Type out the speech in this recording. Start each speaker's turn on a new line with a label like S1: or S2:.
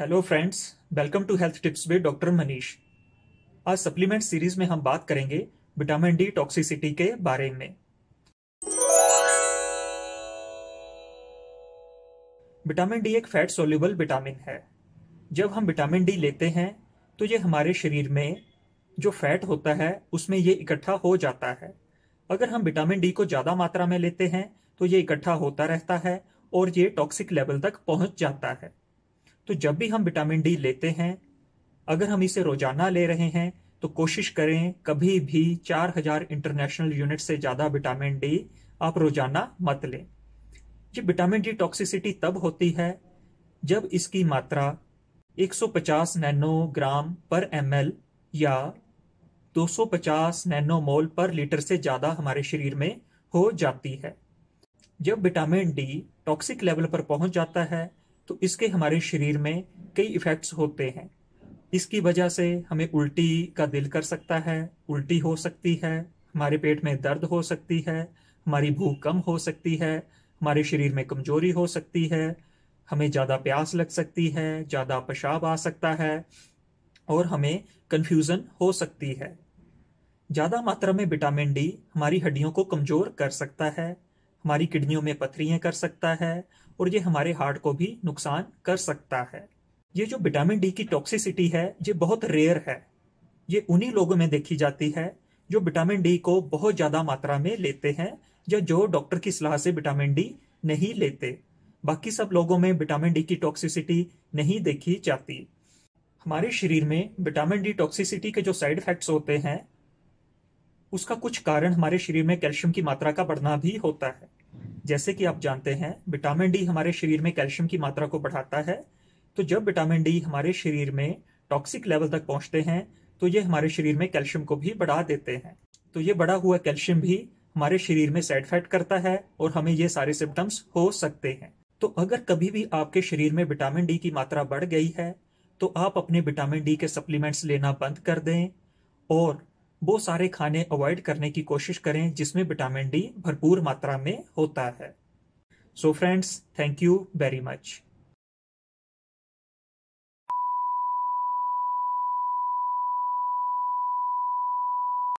S1: hello friends welcome to health tips with doctor Manish आज supplement series में हम बात करेंगे विटामिन डी टॉक्सिसिटी के बारे में विटामिन डी एक फैट सोल्यूबल विटामिन है जब हम विटामिन डी लेते हैं तो ये हमारे शरीर में जो फैट होता है उसमें ये इकट्ठा हो जाता है अगर हम विटामिन डी को ज़्यादा मात्रा में लेते हैं तो ये इकट्ठा होता रहता है और ये टॉक्सिक लेवल तक पहुंच जाता है तो जब भी हम विटामिन डी लेते हैं अगर हम इसे रोजाना ले रहे हैं तो कोशिश करें कभी भी 4000 इंटरनेशनल यूनिट से ज़्यादा विटामिन डी आप रोजाना मत लें जी विटामिन डी टॉक्सिसिटी तब होती है जब इसकी मात्रा 150 नैनोग्राम पर एम या 250 नैनोमोल पर लीटर से ज़्यादा हमारे शरीर में हो जाती है जब विटामिन डी टॉक्सिक लेवल पर पहुंच जाता है तो इसके हमारे शरीर में कई इफ़ेक्ट्स होते हैं इसकी वजह से हमें उल्टी का दिल कर सकता है उल्टी हो सकती है हमारे पेट में दर्द हो सकती है हमारी भूख कम हो सकती है हमारे शरीर में कमजोरी हो सकती है हमें ज़्यादा प्यास लग सकती है ज़्यादा पेशाब आ सकता है और हमें कन्फ्यूज़न हो सकती है ज़्यादा मात्रा में विटामिन डी हमारी हड्डियों को कमज़ोर कर सकता है हमारी किडनियों में पथरियाँ कर सकता है और ये हमारे हार्ट को भी नुकसान कर सकता है ये जो विटामिन डी की टॉक्सिसिटी है ये बहुत रेयर है ये उन्हीं लोगों में देखी जाती है जो विटामिन डी को बहुत ज़्यादा मात्रा में लेते हैं या जो डॉक्टर की सलाह से विटामिन डी नहीं लेते बाकी सब लोगों में विटामिन डी की टॉक्सिसिटी नहीं देखी जाती हमारे शरीर में विटामिन डी टॉक्सिसिटी के जो साइड इफेक्ट्स होते हैं उसका कुछ कारण हमारे शरीर में कैल्शियम की मात्रा का बढ़ना भी होता है जैसे कि आप जानते हैं विटामिन डी हमारे शरीर में कैल्शियम की मात्रा को बढ़ाता है तो जब विटामिन डी हमारे शरीर में टॉक्सिक लेवल तक पहुंचते हैं तो ये हमारे शरीर में कैल्शियम को भी बढ़ा देते हैं तो ये बढ़ा हुआ कैल्शियम भी हमारे शरीर में साइड इफेक्ट करता है और हमें ये सारे सिम्टम्स हो सकते हैं तो अगर कभी भी आपके शरीर में विटामिन डी की मात्रा बढ़ गई है तो आप अपने विटामिन डी के सप्लीमेंट्स लेना बंद कर दें और वो सारे खाने अवॉइड करने की कोशिश करें जिसमें विटामिन डी भरपूर मात्रा में होता है so friends thank you very much